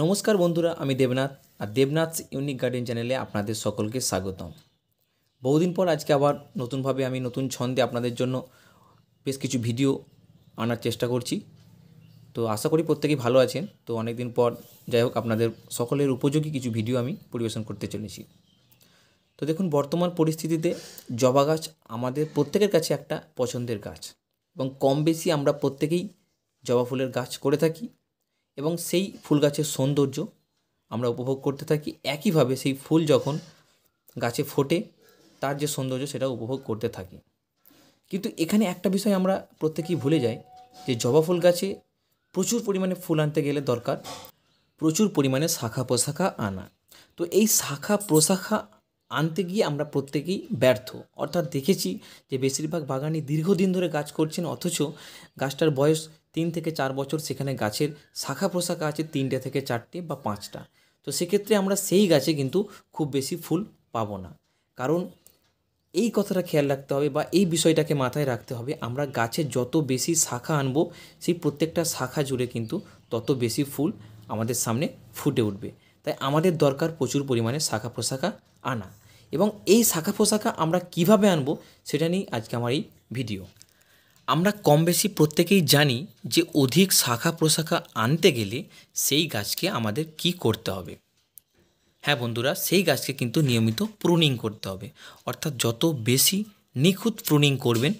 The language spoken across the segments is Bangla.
নমস্কার বন্ধুরা আমি দেবনাথ আর দেবনাথ ইউনিক গার্ডেন চ্যানেলে আপনাদের সকলকে স্বাগতম বহুদিন পর আজকে আবার নতুনভাবে আমি নতুন ছন্দে আপনাদের জন্য বেশ কিছু ভিডিও আনার চেষ্টা করছি তো আশা করি প্রত্যেকেই ভালো আছেন তো অনেক দিন পর যাই হোক আপনাদের সকলের উপযোগী কিছু ভিডিও আমি পরিবেশন করতে চলেছি তো দেখুন বর্তমান পরিস্থিতিতে জবা গাছ আমাদের প্রত্যেকের কাছে একটা পছন্দের গাছ এবং কম বেশি আমরা প্রত্যেকেই জবা ফুলের গাছ করে থাকি এবং সেই ফুল গাছের সৌন্দর্য আমরা উপভোগ করতে থাকি একইভাবে সেই ফুল যখন গাছে ফোটে তার যে সৌন্দর্য সেটা উপভোগ করতে থাকি কিন্তু এখানে একটা বিষয় আমরা প্রত্যেকেই ভুলে যাই যে জবা ফুল গাছে প্রচুর পরিমাণে ফুল আনতে গেলে দরকার প্রচুর পরিমাণে শাখা প্রশাখা আনা তো এই শাখা প্রশাখা আনতে গিয়ে আমরা প্রত্যেকেই ব্যর্থ অর্থাৎ দেখেছি যে বেশিরভাগ বাগানি দীর্ঘদিন ধরে গাছ করছেন অথচ গাছটার বয়স তিন থেকে চার বছর সেখানে গাছের শাখা প্রশাখা আছে তিনটে থেকে চারটে বা পাঁচটা তো সেক্ষেত্রে আমরা সেই গাছে কিন্তু খুব বেশি ফুল পাবো না কারণ এই কথাটা খেয়াল রাখতে হবে বা এই বিষয়টাকে মাথায় রাখতে হবে আমরা গাছে যত বেশি শাখা আনবো সেই প্রত্যেকটা শাখা জুড়ে কিন্তু তত বেশি ফুল আমাদের সামনে ফুটে উঠবে তাই আমাদের দরকার প্রচুর পরিমাণে শাখা প্রশাখা আনা এবং এই শাখা প্রশাখা আমরা কিভাবে আনবো সেটা নিয়েই আজকে আমার এই ভিডিও আমরা কম বেশি প্রত্যেকেই জানি যে অধিক শাখা প্রশাখা আনতে গেলে সেই গাছকে আমাদের কি করতে হবে হ্যাঁ বন্ধুরা সেই গাছকে কিন্তু নিয়মিত প্রুনিং করতে হবে অর্থাৎ যত বেশি নিখুঁত প্রুনিং করবেন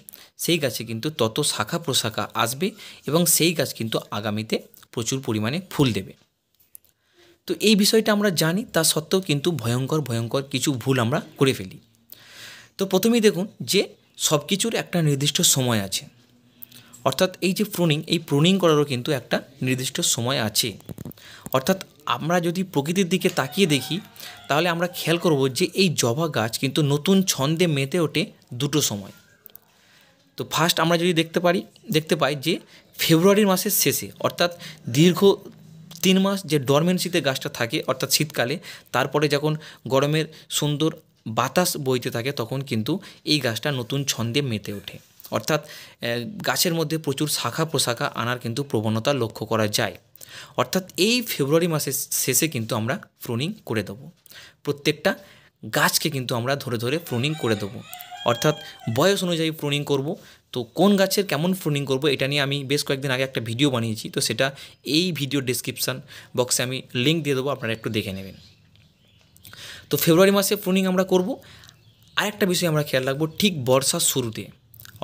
সেই গাছে কিন্তু তত শাখা প্রশাখা আসবে এবং সেই গাছ কিন্তু আগামীতে প্রচুর পরিমাণে ফুল দেবে তো এই বিষয়টা আমরা জানি তা সত্ত্বেও কিন্তু ভয়ঙ্কর ভয়ঙ্কর কিছু ভুল আমরা করে ফেলি তো প্রথমেই দেখুন যে সব কিছুর একটা নির্দিষ্ট সময় আছে অর্থাৎ এই যে প্রুনিং এই প্রুনিং করারও কিন্তু একটা নির্দিষ্ট সময় আছে অর্থাৎ আমরা যদি প্রকৃতির দিকে তাকিয়ে দেখি তাহলে আমরা খেয়াল করব যে এই জবা গাছ কিন্তু নতুন ছন্দে মেতে ওঠে দুটো সময় তো ফার্স্ট আমরা যদি দেখতে পারি দেখতে পাই যে ফেব্রুয়ারি মাসের শেষে অর্থাৎ দীর্ঘ তিন মাস যে ডরমেন্সিতে গাছটা থাকে অর্থাৎ শীতকালে তারপরে যখন গরমের সুন্দর বাতাস বইতে থাকে তখন কিন্তু এই গাছটা নতুন ছন্দে মেতে ওঠে অর্থাৎ গাছের মধ্যে প্রচুর শাখা প্রশাখা আনার কিন্তু প্রবণতা লক্ষ্য করা যায় অর্থাৎ এই ফেব্রুয়ারি মাসের শেষে কিন্তু আমরা প্রুনিং করে দেব প্রত্যেকটা গাছকে কিন্তু আমরা ধরে ধরে প্রুনিং করে দেব অর্থাৎ বয়স অনুযায়ী প্রুনিং করব তো কোন গাছের কেমন প্রুনিং করব এটা নিয়ে আমি বেশ কয়েকদিন আগে একটা ভিডিও বানিয়েছি তো সেটা এই ভিডিও ডিসক্রিপশান বক্সে আমি লিঙ্ক দিয়ে দেবো আপনারা একটু দেখে নেবেন তো ফেব্রুয়ারি মাসে প্রুনিং আমরা করব একটা বিষয় আমরা খেয়াল রাখবো ঠিক বর্ষার শুরুতে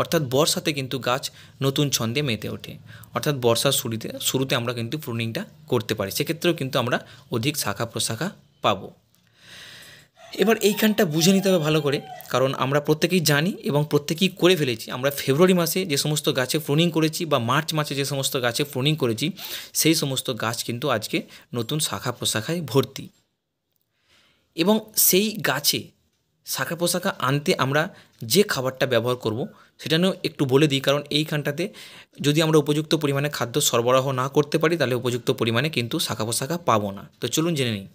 অর্থাৎ বর্ষাতে কিন্তু গাছ নতুন ছন্দে মেতে ওঠে অর্থাৎ বর্ষার শুরুতে শুরুতে আমরা কিন্তু প্রুনিংটা করতে পারি সেক্ষেত্রেও কিন্তু আমরা অধিক শাখা প্রশাখা পাবো এবার এইখানটা বুঝে নিতে হবে ভালো করে কারণ আমরা প্রত্যেকেই জানি এবং প্রত্যেকেই করে ফেলেছি আমরা ফেব্রুয়ারি মাসে যে সমস্ত গাছে প্রুনিং করেছি বা মার্চ মাসে যে সমস্ত গাছে প্রুনিং করেছি সেই সমস্ত গাছ কিন্তু আজকে নতুন শাখা প্রশাখায় ভর্তি এবং সেই গাছে শাখা পোশাখা আনতে আমরা যে খাবারটা ব্যবহার করব সেটা নিয়েও একটু বলে দিই কারণ এইখানটাতে যদি আমরা উপযুক্ত পরিমাণে খাদ্য সরবরাহ না করতে পারি তাহলে উপযুক্ত পরিমাণে কিন্তু শাখা পোশাখা পাবো না তো চলুন জেনে নিই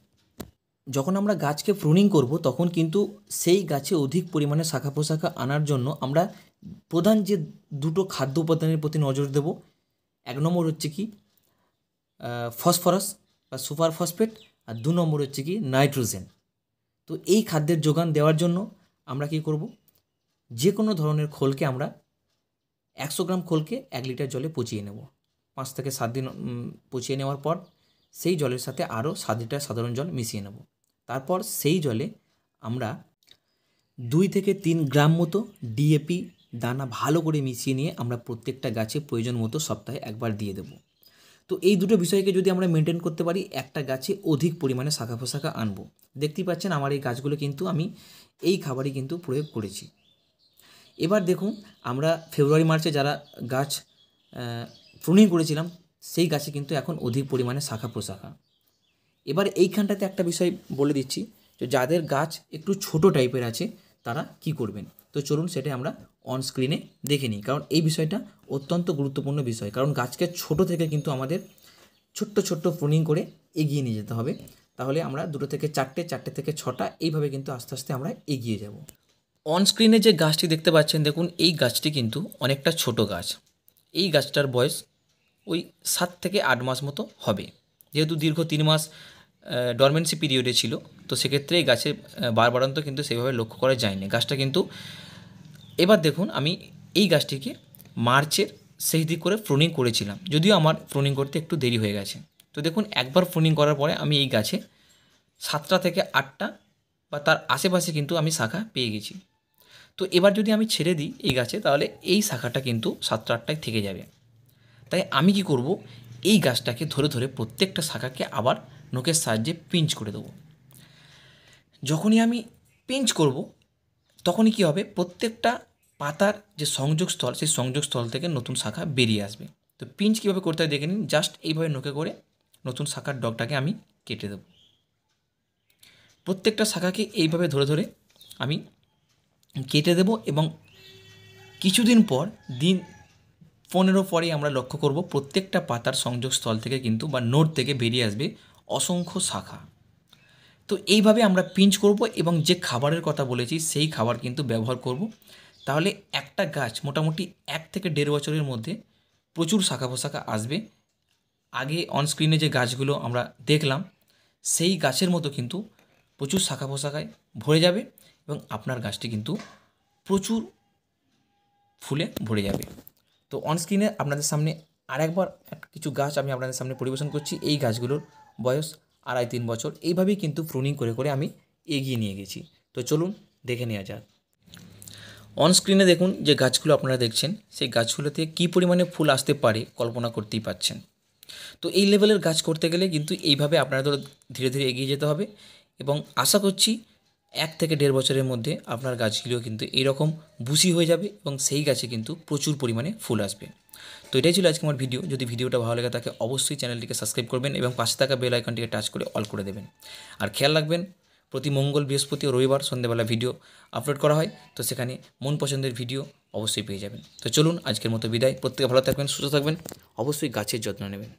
যখন আমরা গাছকে প্রুনিং করব তখন কিন্তু সেই গাছে অধিক পরিমাণে শাখা পোশাখা আনার জন্য আমরা প্রধান যে দুটো খাদ্য উপাদানের প্রতি নজর দেব এক নম্বর হচ্ছে কি ফসফরাস বা সুপার ফসফেট আর দু নম্বর হচ্ছে কি নাইট্রোজেন তো এই খাদ্যের যোগান দেওয়ার জন্য আমরা কি করব যে কোনো ধরনের খোলকে আমরা একশো গ্রাম খোলকে এক লিটার জলে পচিয়ে নেব পাঁচ থেকে সাত দিন পচিয়ে নেওয়ার পর সেই জলের সাথে আরও সাত লিটার সাধারণ জল মিশিয়ে নেব তারপর সেই জলে আমরা দুই থেকে তিন গ্রাম মতো ডিএপি দানা ভালো করে মিশিয়ে নিয়ে আমরা প্রত্যেকটা গাছে প্রয়োজন মতো সপ্তাহে একবার দিয়ে দেবো তো এই দুটো বিষয়কে যদি আমরা মেনটেন করতে পারি একটা গাছে অধিক পরিমাণে শাখা পোশাখা আনবো দেখতেই পাচ্ছেন আমার এই গাছগুলো কিন্তু আমি এই খাবারই কিন্তু প্রয়োগ করেছি এবার দেখুন আমরা ফেব্রুয়ারি মার্চে যারা গাছ প্রুনিং করেছিলাম সেই গাছে কিন্তু এখন অধিক পরিমাণে শাখা প্রশাখা এবার এইখানটাতে একটা বিষয় বলে দিচ্ছি যে যাদের গাছ একটু ছোট টাইপের আছে তারা কি করবেন তো চলুন সেটা আমরা অন স্ক্রিনে দেখে নিই কারণ এই বিষয়টা অত্যন্ত গুরুত্বপূর্ণ বিষয় কারণ গাছকে ছোট থেকে কিন্তু আমাদের ছোট্ট ছোট্ট প্রুনিং করে এগিয়ে নিয়ে যেতে হবে তাহলে আমরা দুটো থেকে চারটে চারটে থেকে ছটা এইভাবে কিন্তু আস্তে আস্তে আমরা এগিয়ে যাব অন স্ক্রিনে যে গাছটি দেখতে পাচ্ছেন দেখুন এই গাছটি কিন্তু অনেকটা ছোট গাছ এই গাছটার বয়স ওই সাত থেকে আট মাস মতো হবে যেহেতু দীর্ঘ তিন মাস ডরমেন্সি পিরিয়ডে ছিল তো সেক্ষেত্রে এই গাছের বারবারান্ত কিন্তু সেইভাবে লক্ষ্য করা যায়নি গাছটা কিন্তু এবার দেখুন আমি এই গাছটিকে মার্চের শেষ দিক করে ফ্রোনিং করেছিলাম যদিও আমার ফ্রোনিং করতে একটু দেরি হয়ে গেছে তো দেখুন একবার ফ্রোনিং করার পরে আমি এই গাছে সাতটা থেকে আটটা বা তার আশেপাশে কিন্তু আমি শাখা পেয়ে গেছি তো এবার যদি আমি ছেড়ে দিই এই গাছে তাহলে এই শাখাটা কিন্তু সাতটা আটটায় থেকে যাবে তাই আমি কি করব এই গাছটাকে ধরে ধরে প্রত্যেকটা শাখাকে আবার নোকের সাহায্যে পিঞ্চ করে দেবো যখনই আমি পিঞ্চ করব তখনই কী হবে প্রত্যেকটা পাতার যে সংযোগস্থল সেই সংযোগস্থল থেকে নতুন শাখা বেরিয়ে আসবে তো পিঞ্চ কীভাবে করতে হয় দেখে নিন জাস্ট এইভাবে নোকে করে নতুন শাখার ডগটাকে আমি কেটে দেব প্রত্যেকটা শাখাকে এইভাবে ধরে ধরে আমি কেটে দেব এবং কিছুদিন পর দিন পনেরো পরে আমরা লক্ষ্য করব প্রত্যেকটা পাতার সংযোগস্থল থেকে কিন্তু বা নোট থেকে বেরিয়ে আসবে অসংখ্য শাখা তো এইভাবে আমরা পিঞ্চ করব এবং যে খাবারের কথা বলেছি সেই খাবার কিন্তু ব্যবহার করব তাহলে একটা গাছ মোটামুটি এক থেকে দেড় বছরের মধ্যে প্রচুর শাখা পোশাখা আসবে আগে অনস্ক্রিনে যে গাছগুলো আমরা দেখলাম সেই গাছের মতো কিন্তু প্রচুর শাখা পোশাখায় ভরে যাবে এবং আপনার গাছটি কিন্তু প্রচুর ফুলে ভরে যাবে তো অনস্ক্রিনে আপনাদের সামনে আরেকবার কিছু গাছ আমি আপনাদের সামনে পরিবেশন করছি এই গাছগুলোর বয়স আড়াই তিন বছর এইভাবেই কিন্তু প্রুনিং করে করে আমি এগিয়ে নিয়ে গেছি তো চলুন দেখে নেওয়া যাক অন স্ক্রিনে দেখুন যে গাছগুলো আপনারা দেখছেন সেই গাছগুলোতে কী পরিমাণে ফুল আসতে পারে কল্পনা করতেই পাচ্ছেন তো এই লেভেলের গাছ করতে গেলে কিন্তু এইভাবে আপনাদের ধীরে ধীরে এগিয়ে যেতে হবে এবং আশা করছি এক থেকে দেড় বছরের মধ্যে আপনার গাছগুলিও কিন্তু এইরকম বুসি হয়ে যাবে এবং সেই গাছে কিন্তু প্রচুর পরিমাণে ফুল আসবে তো এটাই ছিল আজকে আমার ভিডিও যদি ভিডিওটা ভালো লাগে তাকে অবশ্যই চ্যানেলটিকে সাবস্ক্রাইব করবেন এবং পাশে থাকা বেল আইকনটিকে টাচ করে অল করে দেবেন আর খেয়াল রাখবেন প্রতি মঙ্গল বৃহস্পতি ও রবিবার সন্ধ্যাবেলা ভিডিও আপলোড করা হয় তো সেখানে মন পছন্দের ভিডিও অবশ্যই পেয়ে যাবেন তো চলুন আজকের মতো বিদায় প্রত্যেকে ভালো থাকবেন সুস্থ থাকবেন অবশ্যই গাছের যত্ন নেবেন